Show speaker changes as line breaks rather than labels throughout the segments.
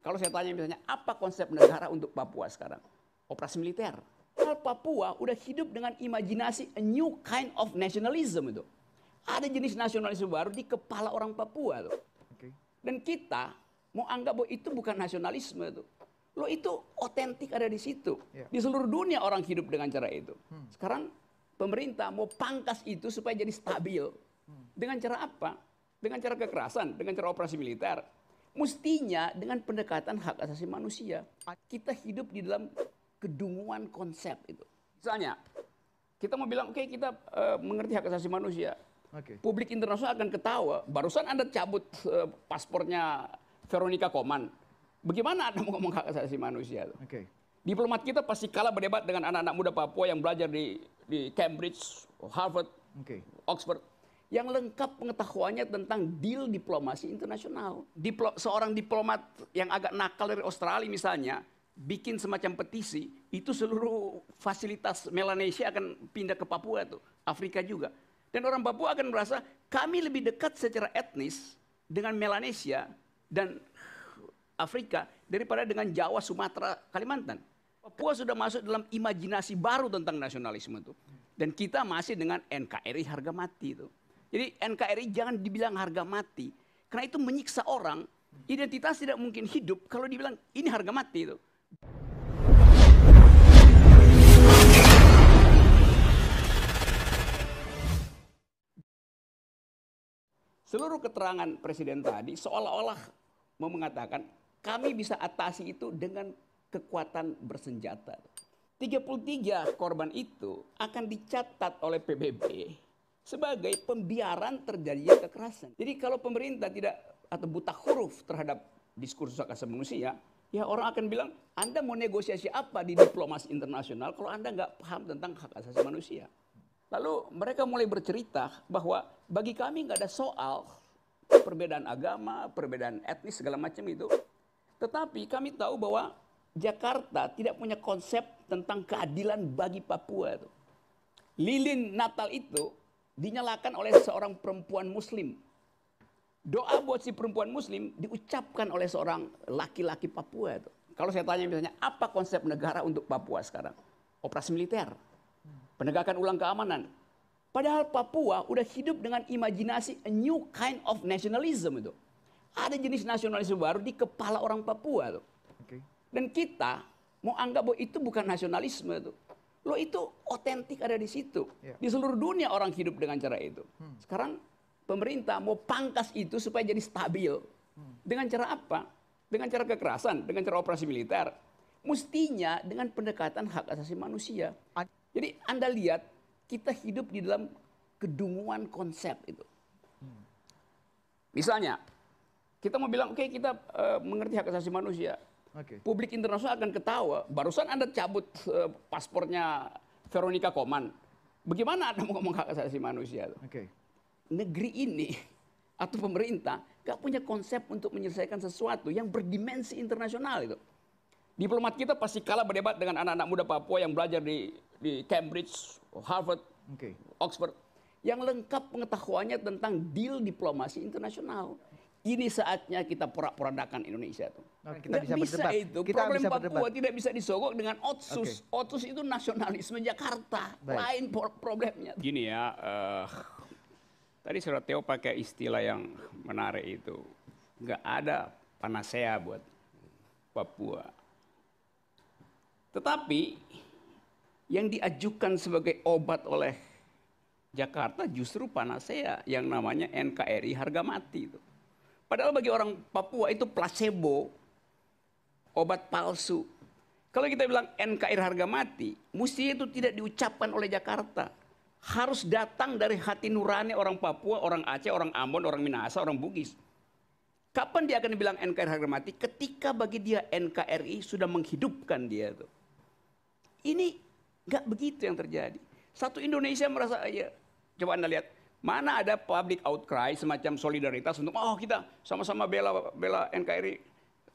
Kalau saya tanya misalnya, apa konsep negara untuk Papua sekarang? Operasi militer. Kalau Papua udah hidup dengan imajinasi a new kind of nationalism itu. Ada jenis nasionalisme baru di kepala orang Papua loh. Okay. Dan kita mau anggap bahwa itu bukan nasionalisme itu. Lo itu otentik ada di situ. Yeah. Di seluruh dunia orang hidup dengan cara itu. Hmm. Sekarang pemerintah mau pangkas itu supaya jadi stabil. Hmm. Dengan cara apa? Dengan cara kekerasan, dengan cara operasi militer, Mestinya dengan pendekatan hak asasi manusia, kita hidup di dalam kedunguan konsep itu. Misalnya, kita mau bilang, oke okay, kita uh, mengerti hak asasi manusia. Okay. Publik internasional akan ketawa, barusan Anda cabut uh, paspornya Veronica Koman. Bagaimana Anda mau ngomong hak asasi manusia? Itu? Okay. Diplomat kita pasti kalah berdebat dengan anak-anak muda Papua yang belajar di, di Cambridge, Harvard, okay. Oxford yang lengkap pengetahuannya tentang deal diplomasi internasional. Diplo seorang diplomat yang agak nakal dari Australia misalnya, bikin semacam petisi, itu seluruh fasilitas Melanesia akan pindah ke Papua tuh, Afrika juga. Dan orang Papua akan merasa kami lebih dekat secara etnis dengan Melanesia dan Afrika daripada dengan Jawa, Sumatera, Kalimantan. Papua sudah masuk dalam imajinasi baru tentang nasionalisme itu. Dan kita masih dengan NKRI harga mati itu. Jadi NKRI jangan dibilang harga mati. Karena itu menyiksa orang. Identitas tidak mungkin hidup kalau dibilang ini harga mati itu. Seluruh keterangan presiden tadi seolah-olah mau mengatakan kami bisa atasi itu dengan kekuatan bersenjata. 33 korban itu akan dicatat oleh PBB sebagai pembiaran terjadinya kekerasan. Jadi kalau pemerintah tidak atau buta huruf terhadap diskursus hak asasi manusia, ya orang akan bilang, Anda mau negosiasi apa di diplomasi internasional kalau Anda nggak paham tentang hak asasi manusia? Lalu mereka mulai bercerita bahwa bagi kami nggak ada soal perbedaan agama, perbedaan etnis segala macam itu. Tetapi kami tahu bahwa Jakarta tidak punya konsep tentang keadilan bagi Papua. Itu. Lilin Natal itu dinyalakan oleh seorang perempuan muslim. Doa buat si perempuan muslim diucapkan oleh seorang laki-laki Papua itu. Kalau saya tanya misalnya apa konsep negara untuk Papua sekarang? Operasi militer. Penegakan ulang keamanan. Padahal Papua udah hidup dengan imajinasi a new kind of nationalism itu. Ada jenis nasionalisme baru di kepala orang Papua itu Okay. Dan kita mau anggap bahwa itu bukan nasionalisme itu Lo itu otentik ada di situ. Yeah. Di seluruh dunia orang hidup dengan cara itu. Hmm. Sekarang pemerintah mau pangkas itu supaya jadi stabil. Hmm. Dengan cara apa? Dengan cara kekerasan, dengan cara operasi militer. Mestinya dengan pendekatan hak asasi manusia. Jadi Anda lihat kita hidup di dalam kedunguan konsep itu. Hmm. Misalnya, kita mau bilang, oke okay, kita uh, mengerti hak asasi manusia publik internasional akan ketawa. Barusan Anda cabut uh, paspornya Veronica Koman. Bagaimana Anda mau ngomong hak asasi manusia? Oke. Okay. Negeri ini atau pemerintah gak punya konsep untuk menyelesaikan sesuatu yang berdimensi internasional itu. Diplomat kita pasti kalah berdebat dengan anak-anak muda Papua yang belajar di di Cambridge, Harvard, okay. Oxford yang lengkap pengetahuannya tentang deal diplomasi internasional. Ini saatnya kita porak-porandakan Indonesia itu. Nah, Kita bisa, bisa berdebat. itu. Kita Problem bisa Papua berdebat. tidak bisa disogok dengan otsus. Okay. Otsus itu nasionalisme Jakarta. Baik. Lain problemnya. Gini ya, uh, tadi Surat Teo pakai istilah yang menarik itu. Nggak ada panasea buat Papua. Tetapi yang diajukan sebagai obat oleh Jakarta justru panasea yang namanya NKRI harga mati itu. Padahal bagi orang Papua itu placebo, obat palsu. Kalau kita bilang NKR harga mati, mesti itu tidak diucapkan oleh Jakarta. Harus datang dari hati nurani orang Papua, orang Aceh, orang Ambon, orang Minahasa, orang Bugis. Kapan dia akan bilang NKRI harga mati? Ketika bagi dia NKRI sudah menghidupkan dia tuh. Ini nggak begitu yang terjadi. Satu Indonesia merasa ya, coba anda lihat Mana ada public outcry semacam solidaritas untuk oh kita sama-sama bela bela NKRI.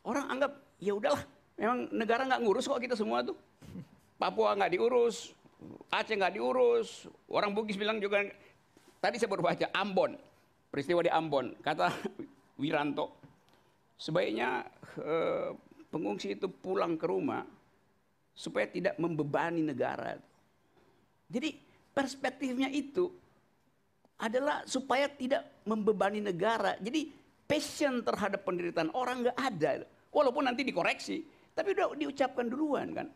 Orang anggap ya udahlah, memang negara nggak ngurus kok kita semua tuh. Papua nggak diurus, Aceh nggak diurus. Orang Bugis bilang juga tadi saya baru baca Ambon, peristiwa di Ambon. Kata Wiranto, sebaiknya eh, pengungsi itu pulang ke rumah supaya tidak membebani negara. Jadi perspektifnya itu adalah supaya tidak membebani negara. Jadi passion terhadap penderitaan orang nggak ada. Walaupun nanti dikoreksi, tapi udah diucapkan duluan kan.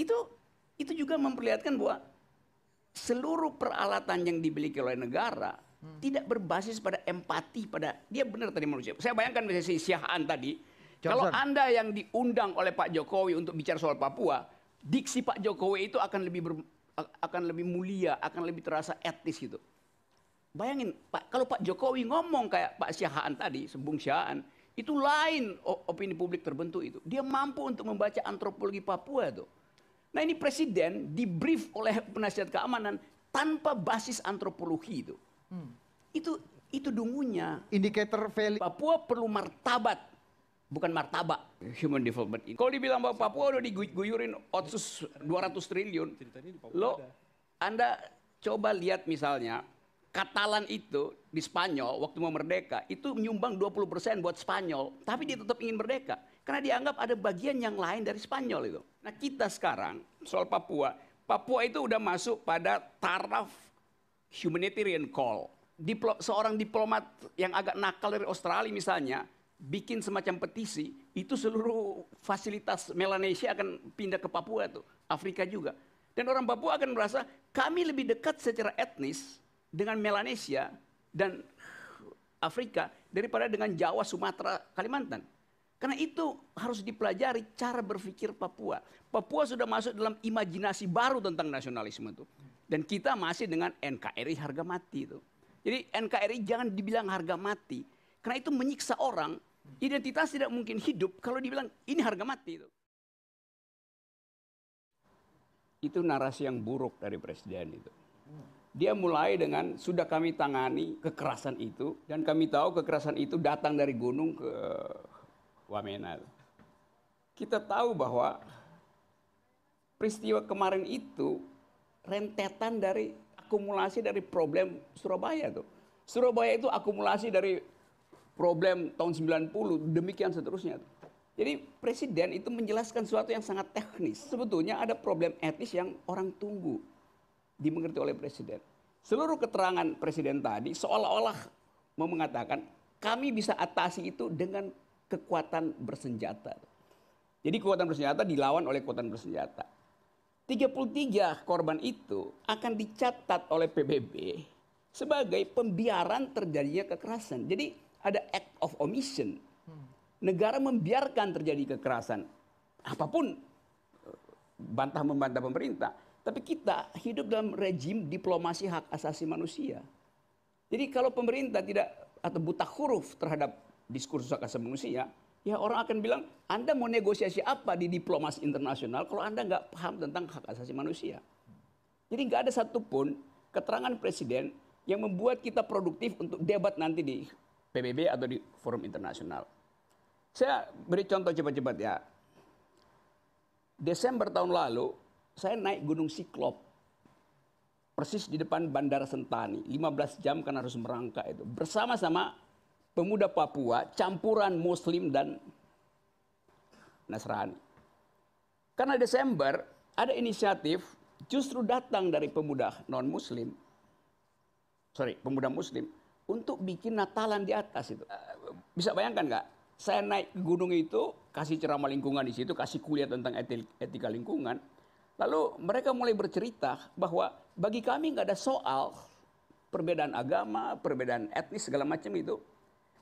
Itu itu juga memperlihatkan bahwa seluruh peralatan yang dimiliki oleh negara hmm. tidak berbasis pada empati pada dia benar tadi manusia. Saya bayangkan misalnya si Syahan tadi, Johnson. kalau Anda yang diundang oleh Pak Jokowi untuk bicara soal Papua, diksi Pak Jokowi itu akan lebih ber, akan lebih mulia, akan lebih terasa etis gitu. Bayangin, Pak, kalau Pak Jokowi ngomong kayak Pak Syahaan tadi, Sembung Syahaan, itu lain opini publik terbentuk itu. Dia mampu untuk membaca antropologi Papua tuh. Nah ini presiden di brief oleh penasihat keamanan tanpa basis antropologi itu. Hmm. Itu itu dungunya. Indikator value. Papua perlu martabat bukan martabak human development. Kalau dibilang bahwa Papua udah diguyurin otsus 200 triliun, lo Anda coba lihat misalnya Katalan itu di Spanyol waktu mau merdeka itu menyumbang 20% buat Spanyol, tapi dia tetap ingin merdeka karena dianggap ada bagian yang lain dari Spanyol itu. Nah, kita sekarang soal Papua, Papua itu udah masuk pada taraf humanitarian call. Diplo seorang diplomat yang agak nakal dari Australia misalnya bikin semacam petisi, itu seluruh fasilitas Melanesia akan pindah ke Papua tuh, Afrika juga. Dan orang Papua akan merasa kami lebih dekat secara etnis dengan Melanesia dan Afrika daripada dengan Jawa, Sumatera, Kalimantan. Karena itu harus dipelajari cara berpikir Papua. Papua sudah masuk dalam imajinasi baru tentang nasionalisme itu. Dan kita masih dengan NKRI harga mati itu. Jadi NKRI jangan dibilang harga mati. Karena itu menyiksa orang, identitas tidak mungkin hidup kalau dibilang ini harga mati itu. Itu narasi yang buruk dari presiden itu dia mulai dengan sudah kami tangani kekerasan itu dan kami tahu kekerasan itu datang dari gunung ke Wamena. Kita tahu bahwa peristiwa kemarin itu rentetan dari akumulasi dari problem Surabaya tuh. Surabaya itu akumulasi dari problem tahun 90 demikian seterusnya tuh. Jadi presiden itu menjelaskan sesuatu yang sangat teknis. Sebetulnya ada problem etis yang orang tunggu dimengerti oleh presiden. Seluruh keterangan presiden tadi seolah-olah mau mengatakan kami bisa atasi itu dengan kekuatan bersenjata. Jadi kekuatan bersenjata dilawan oleh kekuatan bersenjata. 33 korban itu akan dicatat oleh PBB sebagai pembiaran terjadinya kekerasan. Jadi ada act of omission. Negara membiarkan terjadi kekerasan. Apapun eh, bantah membantah pemerintah. Tapi kita hidup dalam rejim diplomasi hak asasi manusia. Jadi kalau pemerintah tidak atau buta huruf terhadap diskursus hak asasi manusia, ya orang akan bilang, Anda mau negosiasi apa di diplomasi internasional kalau Anda nggak paham tentang hak asasi manusia. Jadi nggak ada satupun keterangan presiden yang membuat kita produktif untuk debat nanti di PBB atau di forum internasional. Saya beri contoh cepat-cepat ya. Desember tahun lalu, saya naik gunung Siklop. Persis di depan Bandara Sentani. 15 jam kan harus merangkak itu. Bersama-sama pemuda Papua, campuran Muslim dan Nasrani. Karena Desember ada inisiatif justru datang dari pemuda non-muslim. Sorry, pemuda muslim. Untuk bikin Natalan di atas itu. Bisa bayangkan nggak? Saya naik gunung itu, kasih ceramah lingkungan di situ, kasih kuliah tentang etika lingkungan Lalu mereka mulai bercerita bahwa bagi kami nggak ada soal perbedaan agama, perbedaan etnis segala macam itu.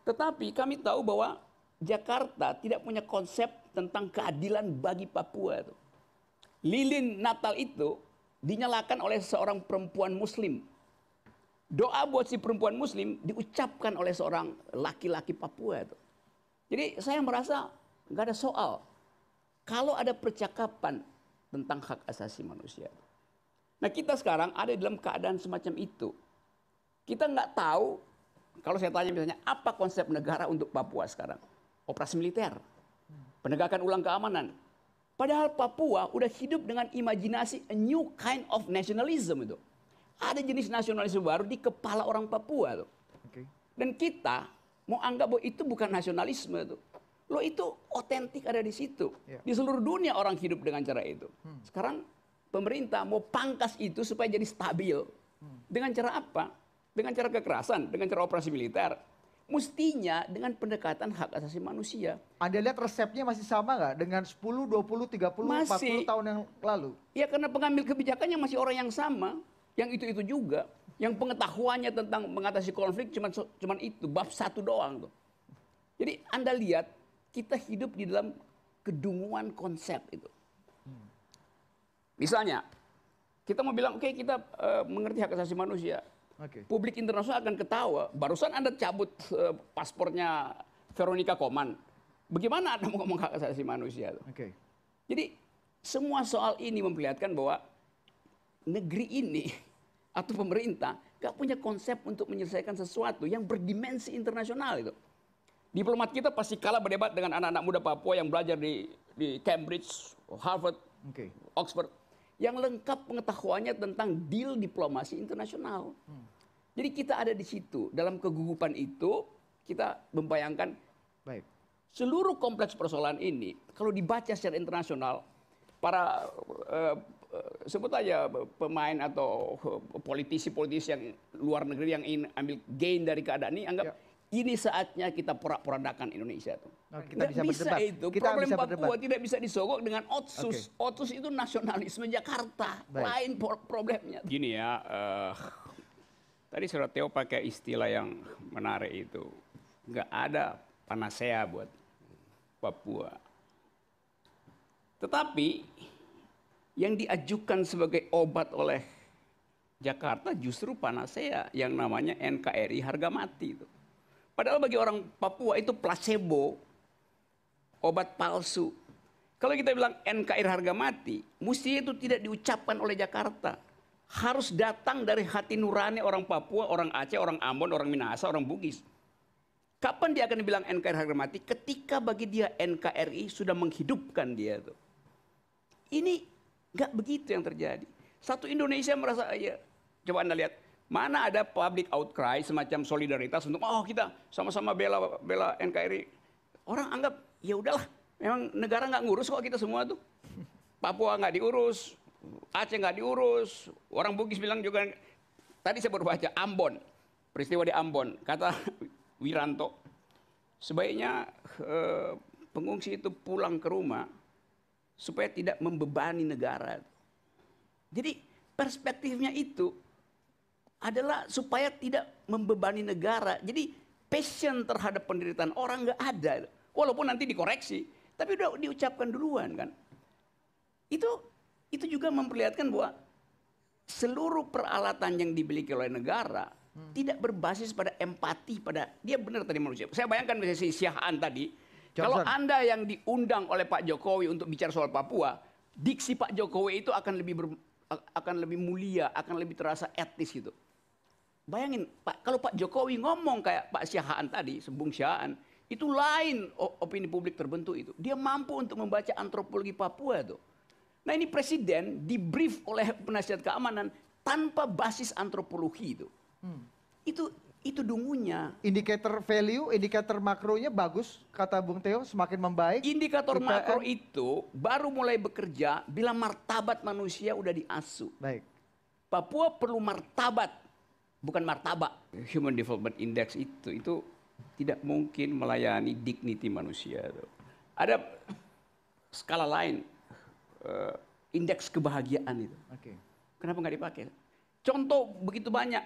Tetapi kami tahu bahwa Jakarta tidak punya konsep tentang keadilan bagi Papua itu. Lilin Natal itu dinyalakan oleh seorang perempuan muslim. Doa buat si perempuan muslim diucapkan oleh seorang laki-laki Papua itu. Jadi saya merasa nggak ada soal. Kalau ada percakapan tentang hak asasi manusia. Nah kita sekarang ada dalam keadaan semacam itu. Kita nggak tahu, kalau saya tanya misalnya, apa konsep negara untuk Papua sekarang? Operasi militer, penegakan ulang keamanan. Padahal Papua udah hidup dengan imajinasi a new kind of nationalism itu. Ada jenis nasionalisme baru di kepala orang Papua tuh. Okay. Dan kita mau anggap bahwa itu bukan nasionalisme tuh lo itu otentik ada di situ. Yeah. Di seluruh dunia orang hidup dengan cara itu. Hmm. Sekarang pemerintah mau pangkas itu supaya jadi stabil. Hmm. Dengan cara apa? Dengan cara kekerasan, dengan cara operasi militer. Mestinya dengan pendekatan hak asasi manusia. Anda lihat resepnya masih sama nggak dengan 10, 20, 30, masih, 40 tahun yang lalu? Ya karena pengambil kebijakannya masih orang yang sama, yang itu-itu juga. Yang pengetahuannya tentang mengatasi konflik cuma cuman itu, bab satu doang tuh. Jadi Anda lihat kita hidup di dalam kedunguan konsep itu. Misalnya, kita mau bilang, oke okay, kita uh, mengerti hak asasi manusia. Okay. Publik internasional akan ketawa. Barusan Anda cabut uh, paspornya Veronica Koman. Bagaimana Anda mau ngomong hak asasi manusia? Okay. Jadi, semua soal ini memperlihatkan bahwa negeri ini atau pemerintah gak punya konsep untuk menyelesaikan sesuatu yang berdimensi internasional itu diplomat kita pasti kalah berdebat dengan anak-anak muda Papua yang belajar di di Cambridge, Harvard, okay. Oxford yang lengkap pengetahuannya tentang deal diplomasi internasional. Hmm. Jadi kita ada di situ dalam kegugupan itu kita membayangkan baik seluruh kompleks persoalan ini kalau dibaca secara internasional para uh, sebut aja pemain atau eh, politisi-politisi yang luar negeri yang ingin ambil gain dari keadaan ini anggap ya ini saatnya kita porak-porandakan Indonesia itu. Okay. Kita bisa, bisa berdebat. itu. Kita Problem bisa Papua berdebat. tidak bisa disogok dengan otsus. Okay. Otsus itu nasionalisme Jakarta. Baik. Lain problemnya. Gini ya, uh, tadi Surat Teo pakai istilah yang menarik itu. Nggak ada panasea buat Papua. Tetapi yang diajukan sebagai obat oleh Jakarta justru panasea yang namanya NKRI harga mati itu. Padahal bagi orang Papua itu placebo, obat palsu. Kalau kita bilang NKR harga mati, mesti itu tidak diucapkan oleh Jakarta. Harus datang dari hati nurani orang Papua, orang Aceh, orang Ambon, orang Minahasa, orang Bugis. Kapan dia akan bilang NKRI harga mati? Ketika bagi dia NKRI sudah menghidupkan dia tuh. Ini nggak begitu yang terjadi. Satu Indonesia merasa ya coba anda lihat Mana ada public outcry semacam solidaritas untuk oh kita sama-sama bela bela NKRI. Orang anggap ya udahlah, memang negara nggak ngurus kok kita semua tuh. Papua nggak diurus, Aceh nggak diurus, orang Bugis bilang juga tadi saya baru baca Ambon, peristiwa di Ambon, kata Wiranto, sebaiknya eh, pengungsi itu pulang ke rumah supaya tidak membebani negara. Jadi perspektifnya itu adalah supaya tidak membebani negara. Jadi passion terhadap penderitaan orang nggak ada. Walaupun nanti dikoreksi, tapi udah diucapkan duluan kan. Itu itu juga memperlihatkan bahwa seluruh peralatan yang dimiliki oleh negara hmm. tidak berbasis pada empati pada dia benar tadi manusia. Saya bayangkan misalnya si Syahan tadi, Johnson. kalau Anda yang diundang oleh Pak Jokowi untuk bicara soal Papua, diksi Pak Jokowi itu akan lebih ber, akan lebih mulia, akan lebih terasa etis gitu. Bayangin, Pak, kalau Pak Jokowi ngomong kayak Pak Syahaan tadi, Sembung Syahaan, itu lain opini publik terbentuk itu. Dia mampu untuk membaca antropologi Papua itu. Nah ini presiden di brief oleh penasihat keamanan tanpa basis antropologi itu. Hmm. Itu itu dungunya. Indikator value, indikator makronya bagus kata Bung Teo semakin membaik. Indikator makro itu baru mulai bekerja bila martabat manusia udah diasuh. Baik. Papua perlu martabat bukan martabak Human Development Index itu itu tidak mungkin melayani dignity manusia. Ada skala lain uh, indeks kebahagiaan itu. Okay. Kenapa nggak dipakai? Contoh begitu banyak.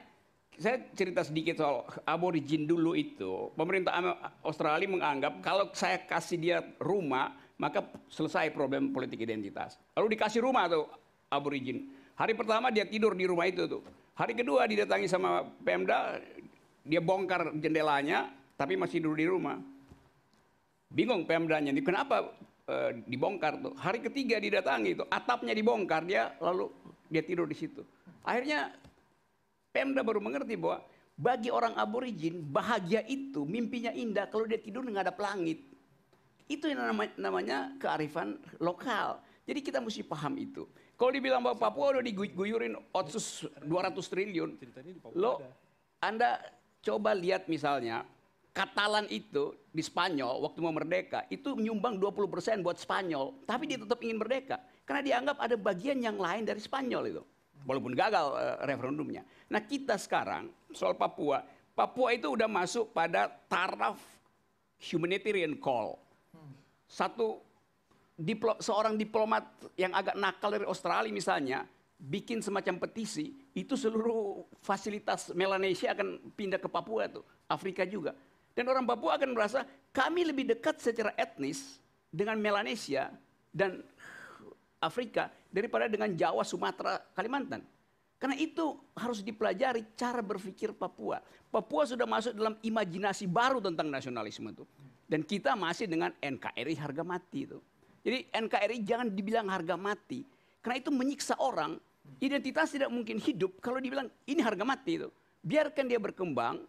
Saya cerita sedikit soal aborigin dulu itu. Pemerintah Australia menganggap kalau saya kasih dia rumah, maka selesai problem politik identitas. Lalu dikasih rumah tuh aborigin. Hari pertama dia tidur di rumah itu tuh Hari kedua didatangi sama Pemda, dia bongkar jendelanya, tapi masih dulu di rumah. Bingung Pemdanya, ini kenapa e, dibongkar tuh? Hari ketiga didatangi itu, atapnya dibongkar dia, lalu dia tidur di situ. Akhirnya Pemda baru mengerti bahwa bagi orang aborigin bahagia itu mimpinya indah kalau dia tidur menghadap langit. Itu yang namanya kearifan lokal. Jadi kita mesti paham itu. Kalau dibilang bahwa Papua udah diguyurin otsus 200 triliun, lo Anda coba lihat misalnya Katalan itu di Spanyol waktu mau merdeka itu menyumbang 20% buat Spanyol, tapi dia tetap ingin merdeka karena dianggap ada bagian yang lain dari Spanyol itu. Walaupun gagal uh, referendumnya. Nah, kita sekarang soal Papua, Papua itu udah masuk pada taraf humanitarian call. Satu diplo, seorang diplomat yang agak nakal dari Australia misalnya bikin semacam petisi, itu seluruh fasilitas Melanesia akan pindah ke Papua tuh, Afrika juga. Dan orang Papua akan merasa kami lebih dekat secara etnis dengan Melanesia dan Afrika daripada dengan Jawa, Sumatera, Kalimantan. Karena itu harus dipelajari cara berpikir Papua. Papua sudah masuk dalam imajinasi baru tentang nasionalisme itu. Dan kita masih dengan NKRI harga mati itu. Jadi NKRI jangan dibilang harga mati. Karena itu menyiksa orang. Identitas tidak mungkin hidup kalau dibilang ini harga mati itu. Biarkan dia berkembang,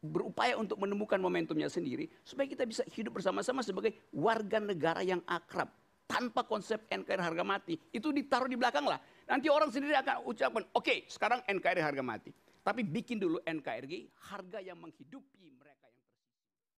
berupaya untuk menemukan momentumnya sendiri supaya kita bisa hidup bersama-sama sebagai warga negara yang akrab tanpa konsep NKRI harga mati. Itu ditaruh di belakang lah. Nanti orang sendiri akan ucapkan, "Oke, okay, sekarang NKRI harga mati." Tapi bikin dulu NKRI harga yang menghidupi mereka